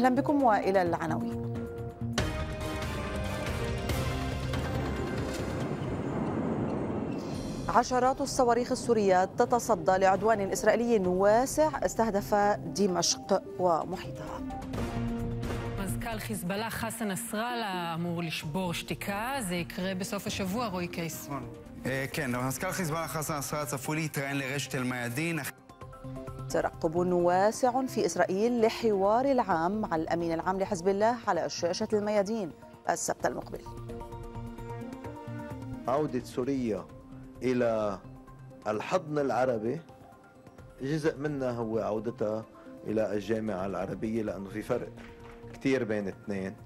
اهلا بكم والى العناوين عشرات الصواريخ السورية تتصدى لعدوان إسرائيلي واسع استهدف دمشق ومحيطها مزكال حزب الله حسن أمور لشبور شتيكا زي يكره بسوف الشبوع روي كيس כן, מזכ"ל חיזבאללה חסן נסראללה צפוי להתראיין לרשת אל ترقب واسع في إسرائيل لحوار العام مع الأمين العام لحزب الله على شاشة الميادين السبت المقبل عودة سوريا إلى الحضن العربي جزء منها هو عودتها إلى الجامعة العربية لأنه في فرق كثير بين الاثنين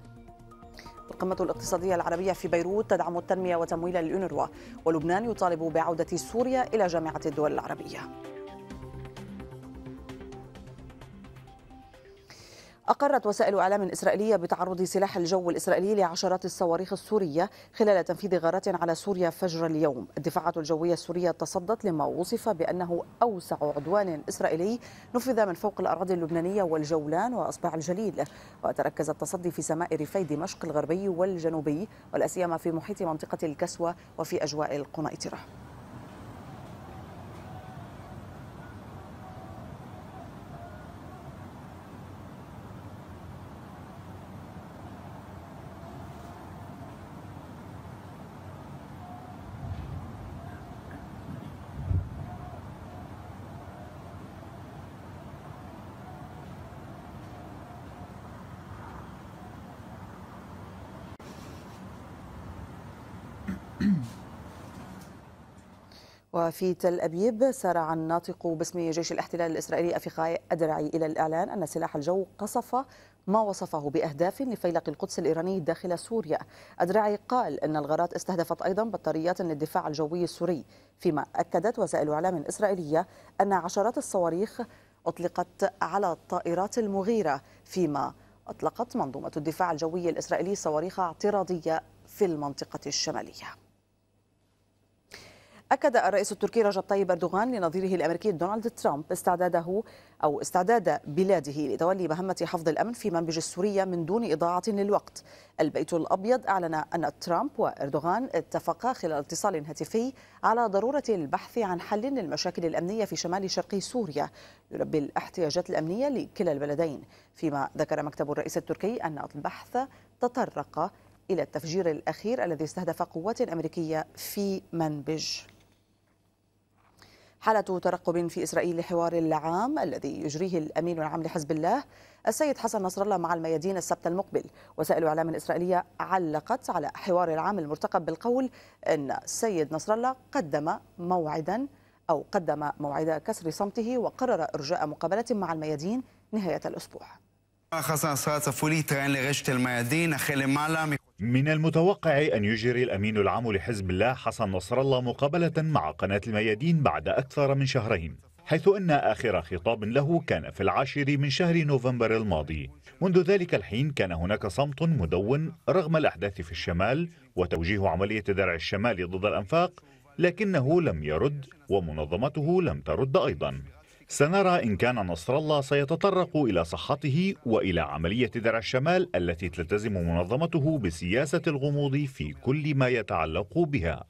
القمة الاقتصادية العربية في بيروت تدعم التنمية وتمويل الأونروا ولبنان يطالب بعودة سوريا إلى جامعة الدول العربية أقرت وسائل إعلام إسرائيلية بتعرض سلاح الجو الإسرائيلي لعشرات الصواريخ السورية خلال تنفيذ غارات على سوريا فجر اليوم الدفاعات الجوية السورية تصدت لما وصف بأنه أوسع عدوان إسرائيلي نفذ من فوق الأراضي اللبنانية والجولان وأصبع الجليل وتركز التصدي في سماء ريفي دمشق الغربي والجنوبي والأسيما في محيط منطقة الكسوة وفي أجواء القنيطرة وفي تل أبيب سارع الناطق باسم جيش الاحتلال الإسرائيلي أفيخاي أدرعي إلى الإعلان أن سلاح الجو قصف ما وصفه بأهداف لفيلق القدس الإيراني داخل سوريا أدرعي قال أن الغارات استهدفت أيضا بطاريات للدفاع الجوي السوري فيما أكدت وسائل إعلام إسرائيلية أن عشرات الصواريخ أطلقت على الطائرات المغيرة فيما أطلقت منظومة الدفاع الجوي الإسرائيلي صواريخ اعتراضية في المنطقة الشمالية أكد الرئيس التركي رجب طيب أردوغان لنظيره الأمريكي دونالد ترامب استعداده أو استعداد بلاده لتولي مهمة حفظ الأمن في منبج السورية من دون إضاعة للوقت البيت الأبيض أعلن أن ترامب وأردوغان اتفقا خلال اتصال هاتفي على ضرورة البحث عن حل للمشاكل الأمنية في شمال شرقي سوريا يلبي الاحتياجات الأمنية لكلا البلدين فيما ذكر مكتب الرئيس التركي أن البحث تطرق إلى التفجير الأخير الذي استهدف قوات أمريكية في منبج حالة ترقب في إسرائيل لحوار العام الذي يجريه الأمين العام لحزب الله السيد حسن نصر الله مع الميادين السبت المقبل وسائل إعلام إسرائيلية علقت على حوار العام المرتقب بالقول أن السيد نصر الله قدم موعدا أو قدم موعد كسر صمته وقرر إرجاء مقابلة مع الميادين نهاية الأسبوع من المتوقع أن يجري الأمين العام لحزب الله حسن نصر الله مقابلة مع قناة الميادين بعد أكثر من شهرين حيث أن آخر خطاب له كان في العاشر من شهر نوفمبر الماضي منذ ذلك الحين كان هناك صمت مدون رغم الأحداث في الشمال وتوجيه عملية درع الشمال ضد الأنفاق لكنه لم يرد ومنظمته لم ترد أيضا سنرى إن كان نصر الله سيتطرق إلى صحته وإلى عملية درع الشمال التي تلتزم منظمته بسياسة الغموض في كل ما يتعلق بها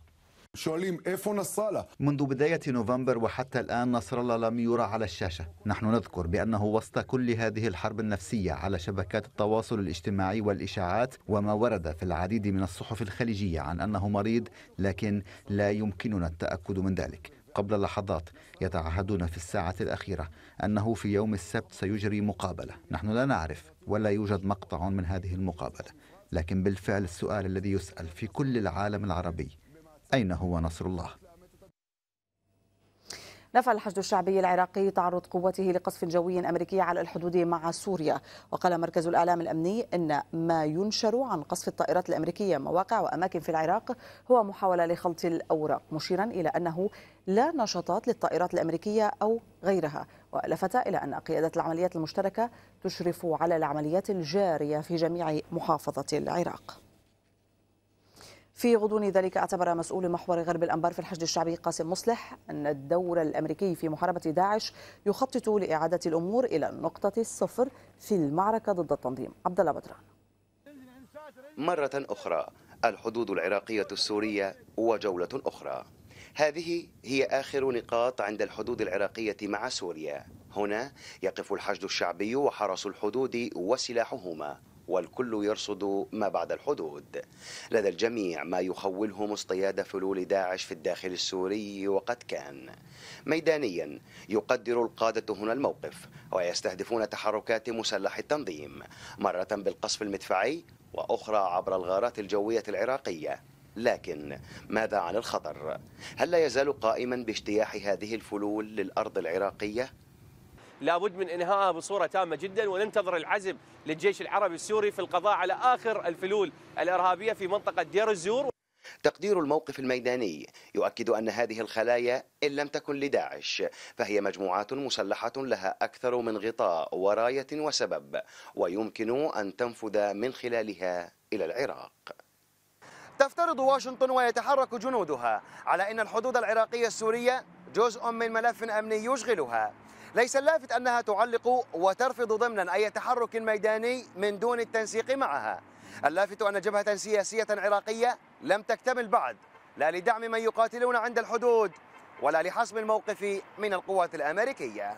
منذ بداية نوفمبر وحتى الآن نصر الله لم يرى على الشاشة نحن نذكر بأنه وسط كل هذه الحرب النفسية على شبكات التواصل الاجتماعي والإشاعات وما ورد في العديد من الصحف الخليجية عن أنه مريض لكن لا يمكننا التأكد من ذلك قبل لحظات يتعهدون في الساعة الأخيرة أنه في يوم السبت سيجري مقابلة نحن لا نعرف ولا يوجد مقطع من هذه المقابلة لكن بالفعل السؤال الذي يسأل في كل العالم العربي أين هو نصر الله؟ نفى الحشد الشعبي العراقي تعرض قوته لقصف جوي أمريكي على الحدود مع سوريا وقال مركز الإعلام الأمني إن ما ينشر عن قصف الطائرات الأمريكية مواقع وأماكن في العراق هو محاولة لخلط الأوراق مشيرا إلى أنه لا نشاطات للطائرات الأمريكية أو غيرها ولفت إلى أن قيادة العمليات المشتركة تشرف على العمليات الجارية في جميع محافظة العراق في غضون ذلك اعتبر مسؤول محور غرب الأنبار في الحشد الشعبي قاسم مصلح أن الدور الأمريكي في محاربة داعش يخطط لإعادة الأمور إلى نقطة الصفر في المعركة ضد التنظيم عبد الله بدران مرة أخرى الحدود العراقية السورية وجولة أخرى هذه هي آخر نقاط عند الحدود العراقية مع سوريا هنا يقف الحشد الشعبي وحرس الحدود وسلاحهما والكل يرصد ما بعد الحدود لدى الجميع ما يخولهم اصطياد فلول داعش في الداخل السوري وقد كان ميدانيا يقدر القادة هنا الموقف ويستهدفون تحركات مسلح التنظيم مرة بالقصف المدفعي وأخرى عبر الغارات الجوية العراقية لكن ماذا عن الخطر؟ هل لا يزال قائما باجتياح هذه الفلول للأرض العراقية؟ لابد من إنهائها بصورة تامة جدا وننتظر العزم للجيش العربي السوري في القضاء على آخر الفلول الإرهابية في منطقة دير الزور تقدير الموقف الميداني يؤكد أن هذه الخلايا إن لم تكن لداعش فهي مجموعات مسلحة لها أكثر من غطاء وراية وسبب ويمكن أن تنفذ من خلالها إلى العراق تفترض واشنطن ويتحرك جنودها على أن الحدود العراقية السورية جزء من ملف أمني يشغلها ليس اللافت أنها تعلق وترفض ضمنا أي تحرك ميداني من دون التنسيق معها اللافت أن جبهة سياسية عراقية لم تكتمل بعد لا لدعم من يقاتلون عند الحدود ولا لحسم الموقف من القوات الأمريكية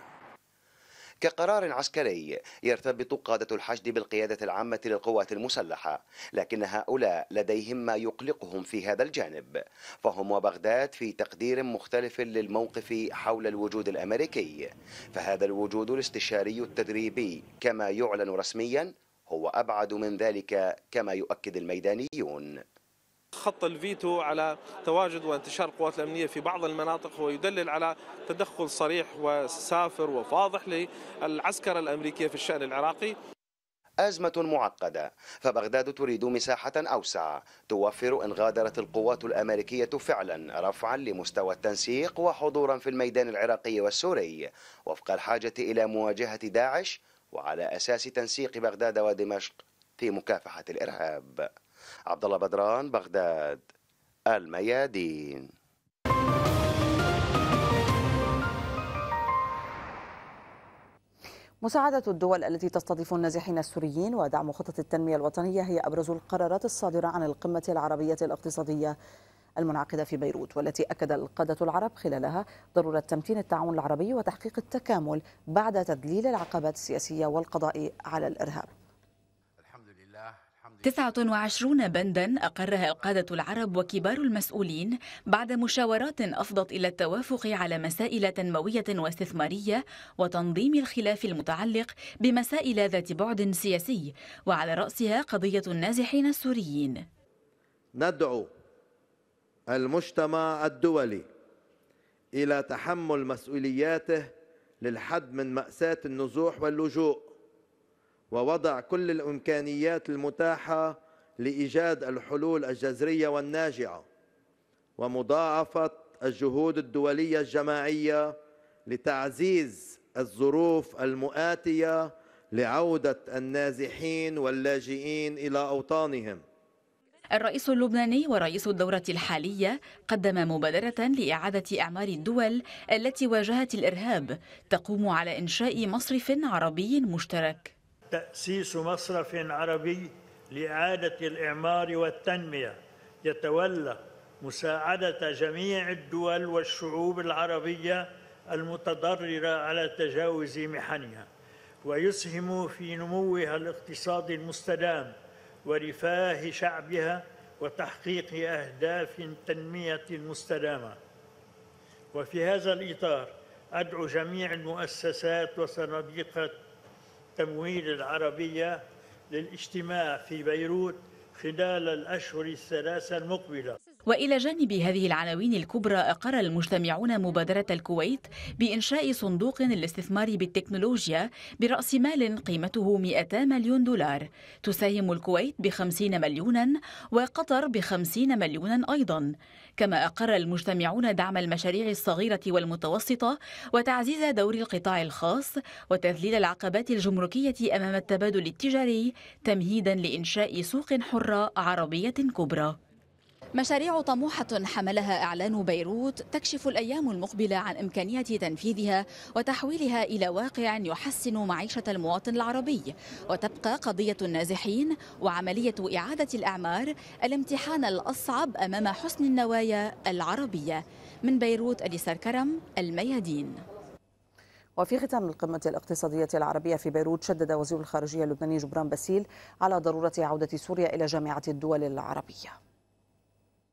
كقرار عسكري يرتبط قادة الحشد بالقيادة العامة للقوات المسلحة لكن هؤلاء لديهم ما يقلقهم في هذا الجانب فهم وبغداد في تقدير مختلف للموقف حول الوجود الأمريكي فهذا الوجود الاستشاري التدريبي كما يعلن رسميا هو أبعد من ذلك كما يؤكد الميدانيون خط الفيتو على تواجد وانتشار القوات الأمنية في بعض المناطق هو يدلل على تدخل صريح وسافر وفاضح للعسكرة الأمريكية في الشأن العراقي أزمة معقدة فبغداد تريد مساحة أوسع توفر إن غادرت القوات الأمريكية فعلا رفعا لمستوى التنسيق وحضورا في الميدان العراقي والسوري وفق الحاجة إلى مواجهة داعش وعلى أساس تنسيق بغداد ودمشق في مكافحة الإرهاب عبد الله بدران بغداد الميادين مساعدة الدول التي تستضيف النازحين السوريين ودعم خطط التنمية الوطنية هي أبرز القرارات الصادرة عن القمة العربية الاقتصادية المنعقدة في بيروت والتي أكد القادة العرب خلالها ضرورة تمكين التعاون العربي وتحقيق التكامل بعد تذليل العقبات السياسية والقضاء على الإرهاب 29 بندا أقرها القادة العرب وكبار المسؤولين بعد مشاورات أفضت إلى التوافق على مسائل تنموية واستثمارية وتنظيم الخلاف المتعلق بمسائل ذات بعد سياسي وعلى رأسها قضية النازحين السوريين ندعو المجتمع الدولي إلى تحمل مسؤولياته للحد من مأساة النزوح واللجوء ووضع كل الامكانيات المتاحه لايجاد الحلول الجذريه والناجعه ومضاعفه الجهود الدوليه الجماعيه لتعزيز الظروف المؤاتيه لعوده النازحين واللاجئين الى اوطانهم الرئيس اللبناني ورئيس الدورة الحالية قدم مبادرة لإعادة أعمار الدول التي واجهت الإرهاب تقوم على إنشاء مصرف عربي مشترك تأسيس مصرف عربي لإعادة الإعمار والتنمية يتولى مساعدة جميع الدول والشعوب العربية المتضررة على تجاوز محنها ويسهم في نموها الاقتصادي المستدام ورفاه شعبها وتحقيق أهداف تنمية مستدامة وفي هذا الإطار أدعو جميع المؤسسات وصناديق التمويل العربية للاجتماع في بيروت خلال الأشهر الثلاثة المقبلة وإلى جانب هذه العناوين الكبرى أقر المجتمعون مبادرة الكويت بإنشاء صندوق للاستثمار بالتكنولوجيا برأس مال قيمته 200 مليون دولار تساهم الكويت بخمسين مليونا وقطر بخمسين مليونا أيضا كما أقر المجتمعون دعم المشاريع الصغيرة والمتوسطة وتعزيز دور القطاع الخاص وتذليل العقبات الجمركية أمام التبادل التجاري تمهيدا لإنشاء سوق حرة عربية كبرى مشاريع طموحة حملها إعلان بيروت تكشف الأيام المقبلة عن إمكانية تنفيذها وتحويلها إلى واقع يحسن معيشة المواطن العربي وتبقى قضية النازحين وعملية إعادة الأعمار الامتحان الأصعب أمام حسن النوايا العربية من بيروت أليسر كرم الميادين وفي ختام القمة الاقتصادية العربية في بيروت شدد وزير الخارجية اللبناني جبران باسيل على ضرورة عودة سوريا إلى جامعة الدول العربية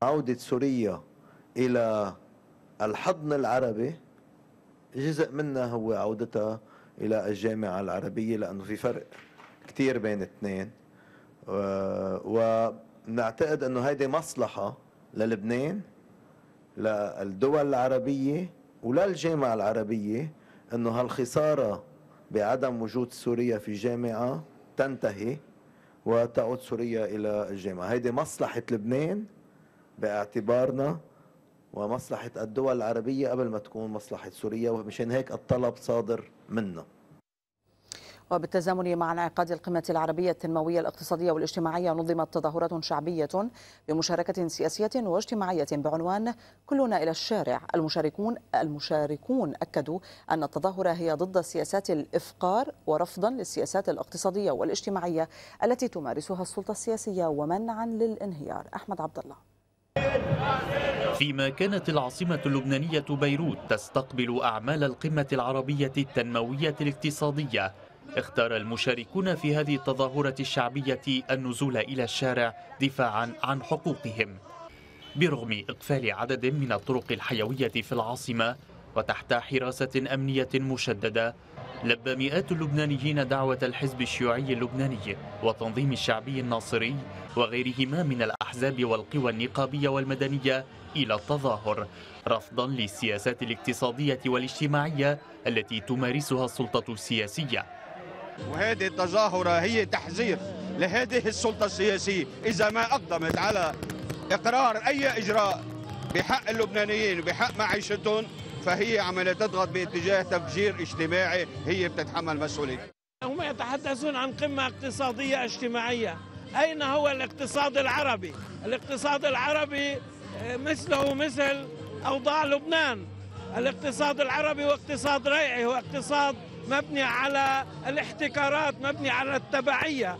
عودة سوريا إلى الحضن العربي جزء منها هو عودتها إلى الجامعة العربية لأنه في فرق كتير بين الاثنين آه، ونعتقد أنه هيدي مصلحة للبنان للدول العربية وللجامعة العربية أنه هالخسارة بعدم وجود سوريا في جامعة تنتهي وتعود سوريا إلى الجامعة هيدي مصلحة لبنان باعتبارنا ومصلحة الدول العربية قبل ما تكون مصلحة سوريا ومشان هيك الطلب صادر منا وبالتزامن مع انعقاد القمة العربية التنموية الاقتصادية والاجتماعية نظمت تظاهرات شعبية بمشاركة سياسية واجتماعية بعنوان كلنا إلى الشارع المشاركون المشاركون أكدوا أن التظاهرة هي ضد سياسات الإفقار ورفضا للسياسات الاقتصادية والاجتماعية التي تمارسها السلطة السياسية ومنعا للانهيار أحمد عبد الله فيما كانت العاصمة اللبنانية بيروت تستقبل أعمال القمة العربية التنموية الاقتصادية اختار المشاركون في هذه التظاهرة الشعبية النزول إلى الشارع دفاعا عن حقوقهم برغم إقفال عدد من الطرق الحيوية في العاصمة وتحت حراسة أمنية مشددة لبى مئات اللبنانيين دعوة الحزب الشيوعي اللبناني والتنظيم الشعبي الناصري وغيرهما من الأحزاب والقوى النقابية والمدنية إلى التظاهر رفضا للسياسات الاقتصادية والاجتماعية التي تمارسها السلطة السياسية وهذه التظاهرة هي تحذير لهذه السلطة السياسية إذا ما أقدمت على إقرار أي إجراء بحق اللبنانيين وبحق معيشتهم فهي عملية تضغط باتجاه تفجير اجتماعي هي بتتحمل مسؤوليته هم يتحدثون عن قمة اقتصادية اجتماعية أين هو الاقتصاد العربي؟ الاقتصاد العربي آه، مثله مثل أوضاع لبنان الاقتصاد العربي هو اقتصاد ريعي هو اقتصاد مبني على الاحتكارات مبني على التبعية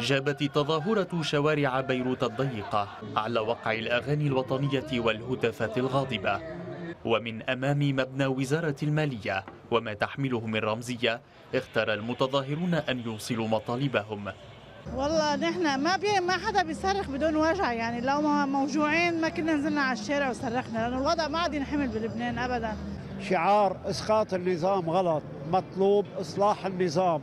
جابت تظاهرة شوارع بيروت الضيقة على وقع الأغاني الوطنية والهتافات الغاضبة ومن أمام مبنى وزارة المالية وما تحمله من رمزية اختار المتظاهرون أن يوصلوا مطالبهم والله نحن ما بي ما حدا بيصرخ بدون وجع يعني لو موجوعين ما كنا نزلنا على الشارع وصرخنا لانه الوضع ما عاد ينحمل بلبنان ابدا شعار اسقاط النظام غلط مطلوب اصلاح النظام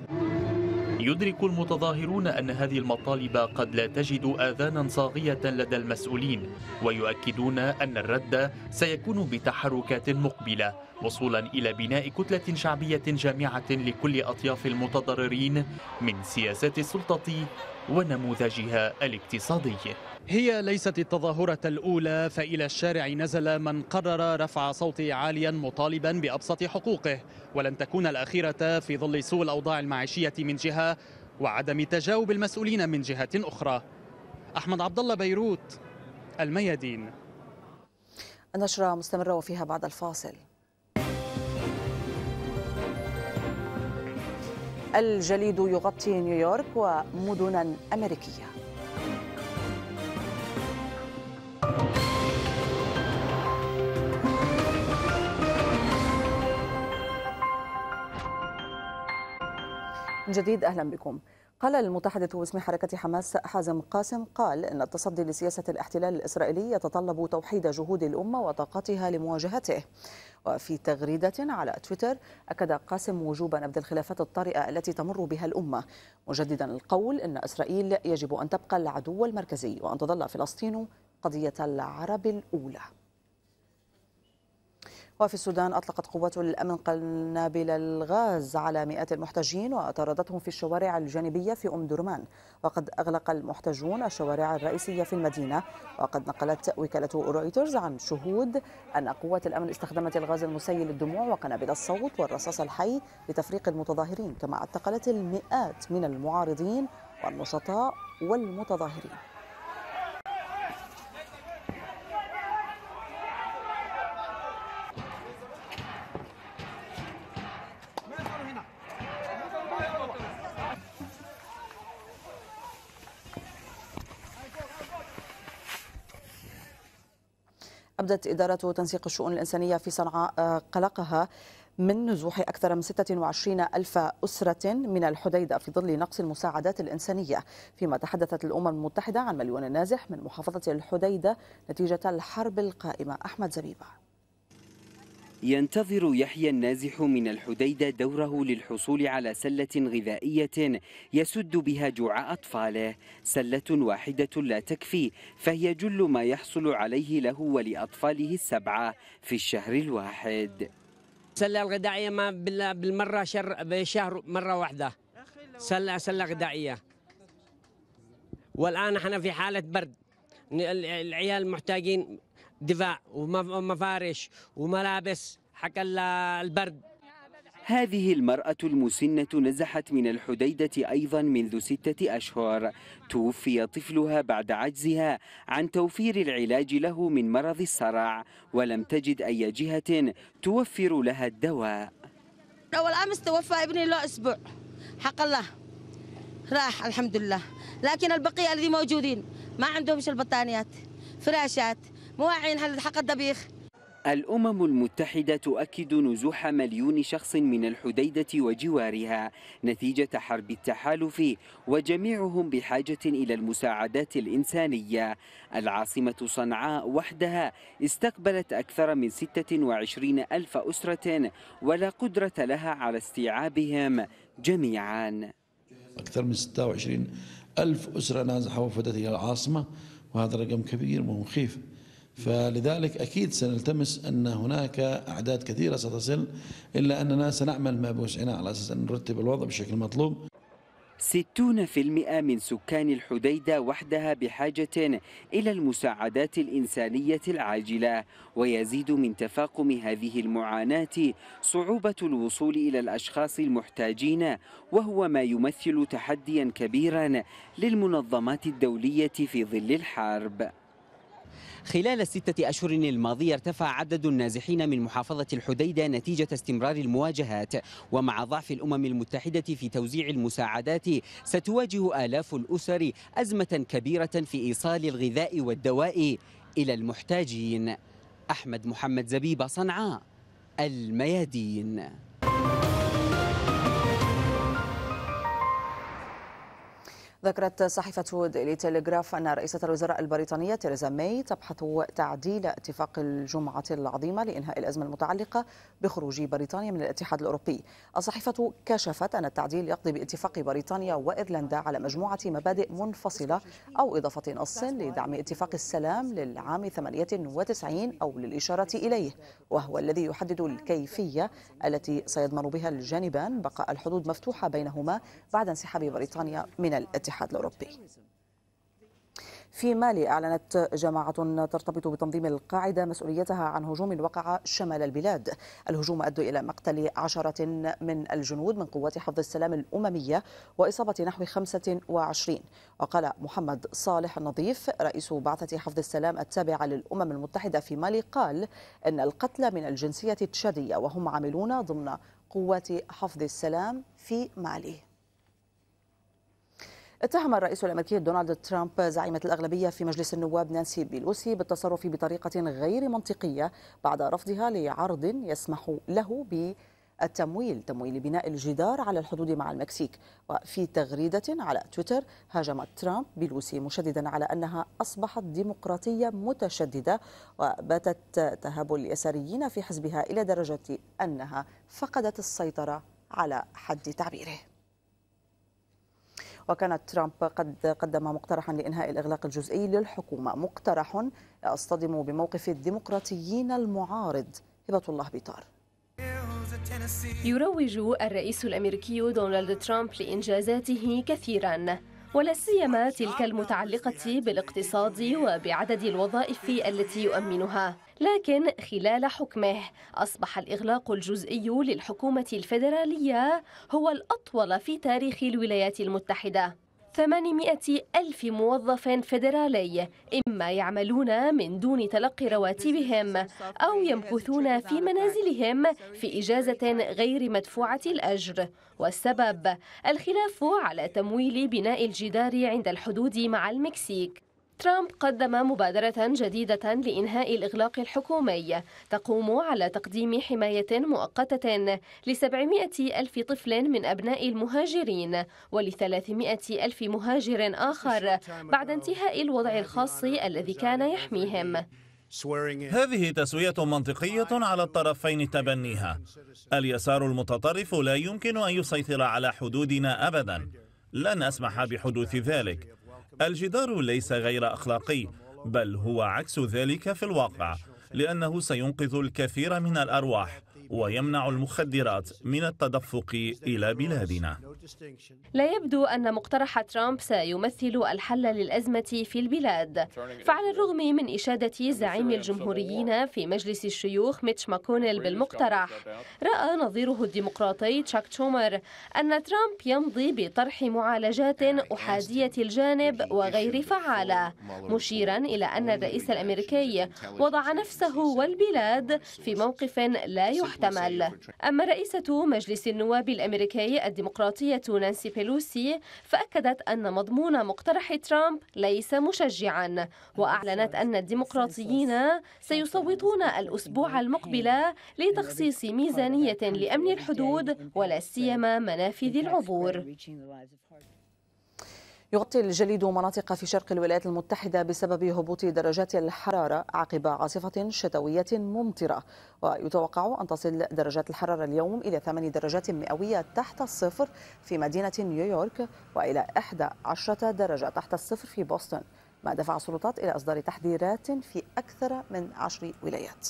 يدرك المتظاهرون أن هذه المطالب قد لا تجد آذانا صاغية لدى المسؤولين ويؤكدون أن الرد سيكون بتحركات مقبلة وصولا إلى بناء كتلة شعبية جامعة لكل أطياف المتضررين من سياسات السلطة ونموذجها الاقتصادي هي ليست التظاهرة الأولى فإلى الشارع نزل من قرر رفع صوته عاليا مطالبا بأبسط حقوقه ولن تكون الأخيرة في ظل سوء الأوضاع المعيشية من جهة وعدم تجاوب المسؤولين من جهة أخرى أحمد عبد الله بيروت الميادين النشرة مستمرة وفيها بعد الفاصل الجليد يغطي نيويورك ومدنا أمريكية من جديد أهلا بكم قال المتحدث باسم حركة حماس حازم قاسم قال إن التصدي لسياسة الاحتلال الإسرائيلي يتطلب توحيد جهود الأمة وطاقتها لمواجهته وفي تغريدة على تويتر أكد قاسم وجوب نبذ الخلافات الطارئة التي تمر بها الأمة مجددا القول أن إسرائيل يجب أن تبقى العدو المركزي وأن تظل فلسطين قضية العرب الأولى وفي السودان أطلقت قوات الأمن قنابل الغاز على مئات المحتجين وطردتهم في الشوارع الجانبية في أم درمان وقد أغلق المحتجون الشوارع الرئيسية في المدينة وقد نقلت وكالة رويترز عن شهود أن قوات الأمن استخدمت الغاز المسيل للدموع وقنابل الصوت والرصاص الحي لتفريق المتظاهرين كما اعتقلت المئات من المعارضين والنشطاء والمتظاهرين أبدت إدارة تنسيق الشؤون الإنسانية في صنعاء آه، قلقها من نزوح أكثر من 26 ألف أسرة من الحديدة في ظل نقص المساعدات الإنسانية فيما تحدثت الأمم المتحدة عن مليون نازح من محافظة الحديدة نتيجة الحرب القائمة أحمد زبيبه ينتظر يحيى النازح من الحديدة دوره للحصول على سلة غذائية يسد بها جوع أطفاله سلة واحدة لا تكفي فهي جل ما يحصل عليه له ولأطفاله السبعة في الشهر الواحد سلة الغذائية ما بالمرة شر بشهر مرة واحدة سلة سلة غذائية والآن احنا في حالة برد العيال محتاجين دفاع ومفارش وملابس حق البرد هذه المرأة المسنة نزحت من الحديدة أيضا منذ ستة أشهر توفي طفلها بعد عجزها عن توفير العلاج له من مرض الصرع ولم تجد أي جهة توفر لها الدواء أول أمس توفى ابني له أسبوع حق الله راح الحمد لله لكن البقية الذي موجودين ما عندهمش البطانيات فراشات مواعين هل حق الدبيخ الأمم المتحدة تؤكد نزوح مليون شخص من الحديدة وجوارها نتيجة حرب التحالف وجميعهم بحاجة إلى المساعدات الإنسانية العاصمة صنعاء وحدها استقبلت أكثر من 26 ألف أسرة ولا قدرة لها على استيعابهم جميعا أكثر من 26 ألف أسرة نازحة وفدت إلى العاصمة وهذا رقم كبير ومخيف فلذلك أكيد سنلتمس أن هناك أعداد كثيرة ستصل إلا أننا سنعمل ما بوسعنا على أساس أن نرتب الوضع بشكل مطلوب 60% من سكان الحديدة وحدها بحاجة إلى المساعدات الإنسانية العاجلة ويزيد من تفاقم هذه المعاناة صعوبة الوصول إلى الأشخاص المحتاجين وهو ما يمثل تحديا كبيرا للمنظمات الدولية في ظل الحرب خلال الستة أشهر الماضية ارتفع عدد النازحين من محافظة الحديدة نتيجة استمرار المواجهات ومع ضعف الأمم المتحدة في توزيع المساعدات ستواجه آلاف الأسر أزمة كبيرة في إيصال الغذاء والدواء إلى المحتاجين أحمد محمد زبيبة صنعاء الميادين ذكرت صحيفة ديلي تيليغراف أن رئيسة الوزراء البريطانية تيريزا ماي تبحث تعديل اتفاق الجمعة العظيمة لإنهاء الأزمة المتعلقة بخروج بريطانيا من الاتحاد الأوروبي الصحيفة كشفت أن التعديل يقضي باتفاق بريطانيا وإيرلندا على مجموعة مبادئ منفصلة أو إضافة نص لدعم اتفاق السلام للعام 98 أو للإشارة إليه وهو الذي يحدد الكيفية التي سيضمن بها الجانبان بقاء الحدود مفتوحة بينهما بعد انسحاب بريطانيا من الاتحاد الاتحاد الأوروبي في مالي أعلنت جماعة ترتبط بتنظيم القاعدة مسؤوليتها عن هجوم وقع شمال البلاد الهجوم أدى إلى مقتل عشرة من الجنود من قوات حفظ السلام الأممية وإصابة نحو 25 وقال محمد صالح النظيف رئيس بعثة حفظ السلام التابعة للأمم المتحدة في مالي قال أن القتلى من الجنسية التشادية وهم عاملون ضمن قوات حفظ السلام في مالي اتهم الرئيس الامريكي دونالد ترامب زعيمه الاغلبيه في مجلس النواب نانسي بيلوسي بالتصرف بطريقه غير منطقيه بعد رفضها لعرض يسمح له ب التمويل تمويل بناء الجدار على الحدود مع المكسيك وفي تغريدة على تويتر هاجمت ترامب بلوسي مشددا على أنها أصبحت ديمقراطية متشددة وباتت تهاب اليساريين في حزبها إلى درجة أنها فقدت السيطرة على حد تعبيره وكان ترامب قد قدم مقترحا لإنهاء الإغلاق الجزئي للحكومة مقترح يصطدم بموقف الديمقراطيين المعارض هبة الله بيطار يروج الرئيس الامريكي دونالد ترامب لانجازاته كثيرا ولا سيما تلك المتعلقة بالاقتصاد وبعدد الوظائف التي يؤمنها لكن خلال حكمه أصبح الإغلاق الجزئي للحكومة الفيدرالية هو الأطول في تاريخ الولايات المتحدة 800 ألف موظف فيدرالي إما يعملون من دون تلقي رواتبهم أو يمكثون في منازلهم في إجازة غير مدفوعة الأجر والسبب الخلاف على تمويل بناء الجدار عند الحدود مع المكسيك ترامب قدم مبادرة جديدة لإنهاء الإغلاق الحكومي تقوم على تقديم حماية مؤقتة لسبعمائة ألف طفل من أبناء المهاجرين ولثلاثمائة ألف مهاجر آخر بعد انتهاء الوضع الخاص الذي كان يحميهم هذه تسوية منطقية على الطرفين تبنيها اليسار المتطرف لا يمكن أن يسيطر على حدودنا أبدا لن أسمح بحدوث ذلك الجدار ليس غير أخلاقي بل هو عكس ذلك في الواقع لأنه سينقذ الكثير من الأرواح ويمنع المخدرات من التدفق إلى بلادنا لا يبدو أن مقترح ترامب سيمثل الحل للأزمة في البلاد فعلى الرغم من إشادة زعيم الجمهوريين في مجلس الشيوخ ميتش ماكونيل بالمقترح رأى نظيره الديمقراطي تشاك تشومر أن ترامب يمضي بطرح معالجات أحادية الجانب وغير فعالة مشيرا إلى أن الرئيس الأمريكي وضع نفسه والبلاد في موقف لا يحتمل المحتمل أما رئيسة مجلس النواب الأمريكي الديمقراطية نانسي بيلوسي فأكدت أن مضمون مقترح ترامب ليس مشجعا وأعلنت أن الديمقراطيين سيصوتون الأسبوع المقبل لتخصيص ميزانية لأمن الحدود ولا سيما منافذ العبور يغطي الجليد مناطق في شرق الولايات المتحدة بسبب هبوط درجات الحرارة عقب عاصفة شتوية ممطرة ويتوقع أن تصل درجات الحرارة اليوم إلى 8 درجات مئوية تحت الصفر في مدينة نيويورك وإلى 11 درجة تحت الصفر في بوسطن ما دفع السلطات إلى إصدار تحذيرات في أكثر من عشر ولايات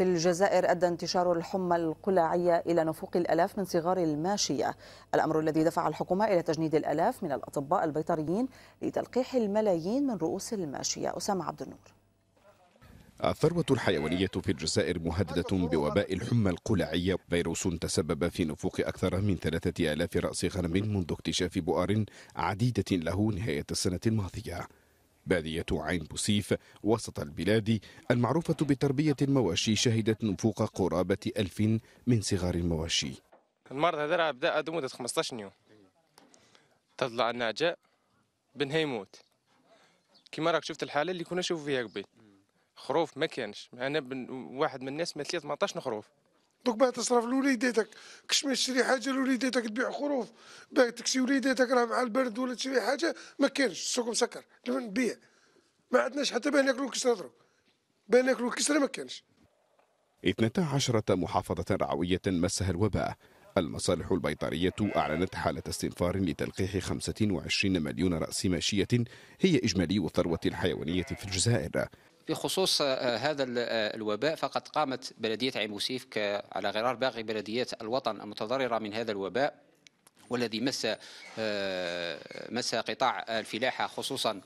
في الجزائر أدى انتشار الحمى القلاعية إلى نفوق الألاف من صغار الماشية الأمر الذي دفع الحكومة إلى تجنيد الألاف من الأطباء البيطريين لتلقيح الملايين من رؤوس الماشية أسامة عبد النور الثروة الحيوانية في الجزائر مهددة بوباء الحمى القلاعية فيروس تسبب في نفوق أكثر من ثلاثة آلاف رأس غنم منذ اكتشاف بؤر عديدة له نهاية السنة الماضية بادية عين بوسيف وسط البلاد المعروفة بتربية المواشي شهدت نفوق قرابة ألف من صغار المواشي المرض هذا بدأ مدة 15 يوم تطلع النعجة بنها يموت كيما راك شفت الحالة اللي كنا نشوف فيها قبل خروف ما كانش أنا واحد من الناس لي 18 خروف دوك باه تصرف لوليداتك كش ما تشري حاجه لوليداتك تبيع خروف باه تكسي وليداتك راه مع البرد ولا تشري حاجه ما كاينش السوق مسكر نبيع ما عندناش حتى باه ناكلوا الكسره دروك باه ناكلوا الكسره ما كانش 12 محافظة رعوية مسها الوباء المصالح البيطرية أعلنت حالة استنفار لتلقيح 25 مليون رأس ماشية هي إجمالي الثروة الحيوانية في الجزائر بخصوص آه، آه، هذا آه، الوباء فقد قامت بلدية عيموسيف على غرار باقي بلديات الوطن المتضررة من هذا الوباء والذي مس مس قطاع الفلاحة خصوصا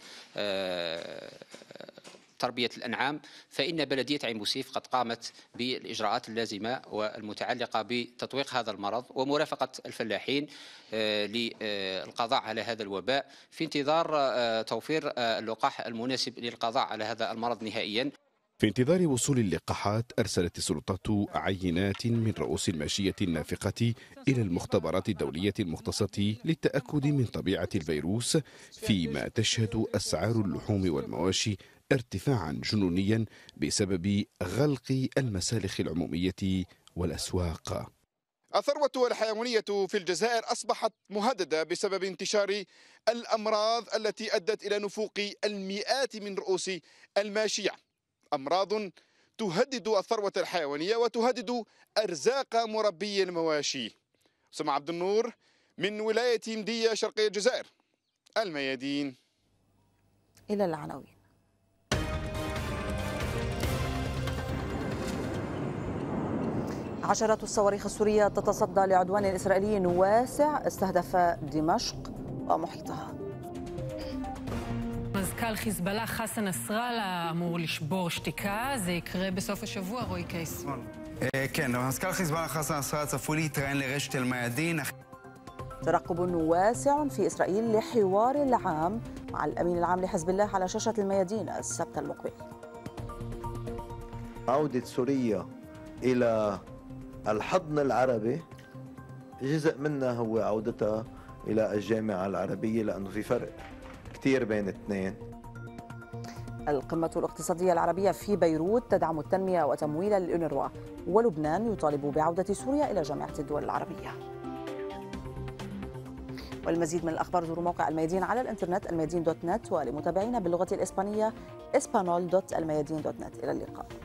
تربية الأنعام فإن بلدية عين بوسيف قد قامت بالإجراءات اللازمة والمتعلقة بتطويق هذا المرض ومرافقة الفلاحين آه، للقضاء على هذا الوباء في انتظار آه، توفير آه، اللقاح المناسب للقضاء على هذا المرض نهائيا في انتظار وصول اللقاحات أرسلت السلطات عينات من رؤوس الماشية النافقة إلى المختبرات الدولية المختصة للتأكد من طبيعة الفيروس فيما تشهد أسعار اللحوم والمواشي ارتفاعا جنونيا بسبب غلق المسالخ العمومية والأسواق الثروة الحيوانية في الجزائر أصبحت مهددة بسبب انتشار الأمراض التي أدت إلى نفوق المئات من رؤوس الماشية أمراض تهدد الثروة الحيوانية وتهدد أرزاق مربي المواشي سمع عبد النور من ولاية مدية شرقية الجزائر الميادين إلى العناوين عشرات الصواريخ السورية تتصدى لعدوان إسرائيلي واسع استهدف دمشق ومحيطها מזכ"ל חיזבאללה חסן נסראללה אמור לשבור שתיקה, זה יקרה בסוף השבוע, רועי קייס. כן, מזכ"ל חיזבאללה חסן נסראללה צפוי להתראיין לרשת אל-מיאדין. ترقب واسع في إسرائيل لحوار العام مع الأمين العام لحزب الله على شاشة الميادين السبت المقبل عودة سوريا إلى الحضن العربي جزء منها هو عودتها إلى الجامعة العربية لأنه في فرق كثير بين الاثنين القمة الاقتصادية العربية في بيروت تدعم التنمية وتمويل الأونروا ولبنان يطالب بعودة سوريا إلى جامعة الدول العربية والمزيد من الأخبار زوروا موقع الميادين على الإنترنت الميادين دوت نت ولمتابعينا باللغة الإسبانية اسبانول دوت الميادين دوت نت إلى اللقاء